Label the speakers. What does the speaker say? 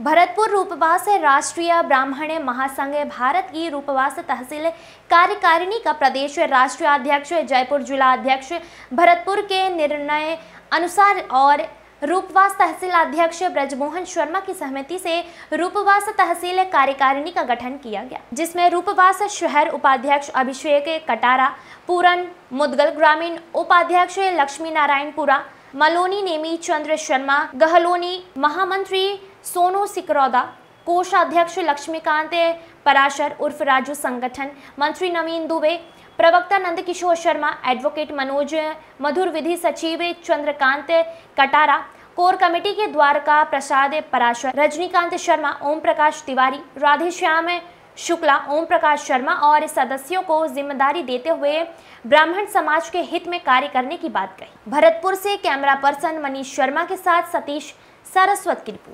Speaker 1: भरतपुर रूपवास राष्ट्रीय ब्राह्मण महासंघ भारत की रूपवास तहसील कार्यकारिणी का प्रदेश राष्ट्रीय अध्यक्ष जयपुर जिला अध्यक्ष भरतपुर के निर्णय अनुसार और रूपवास तहसील अध्यक्ष ब्रजमोहन शर्मा की सहमति से रूपवास तहसील कार्यकारिणी का गठन किया गया जिसमें रूपवास शहर उपाध्यक्ष अभिषेक कटारा पूरन मुदगल ग्रामीण उपाध्यक्ष लक्ष्मी नारायणपुरा मलोनी नेमी चंद्र शर्मा गहलोनी महामंत्री सोनू सिकरौदा कोषाध्यक्ष लक्ष्मीकांत पराशर उर्फ राजू संगठन मंत्री नवीन दुबे प्रवक्ता नंद किशोर शर्मा एडवोकेट मनोज मधुर विधि सचिव चंद्रकांत कटारा कोर कमेटी के द्वारका प्रसाद पराशर रजनीकांत शर्मा ओम प्रकाश तिवारी राधेश्याम शुक्ला ओम प्रकाश शर्मा और सदस्यों को जिम्मेदारी देते हुए ब्राह्मण समाज के हित में कार्य करने की बात कही भरतपुर से कैमरा पर्सन मनीष शर्मा के साथ सतीश सारस्वत की रिपोर्ट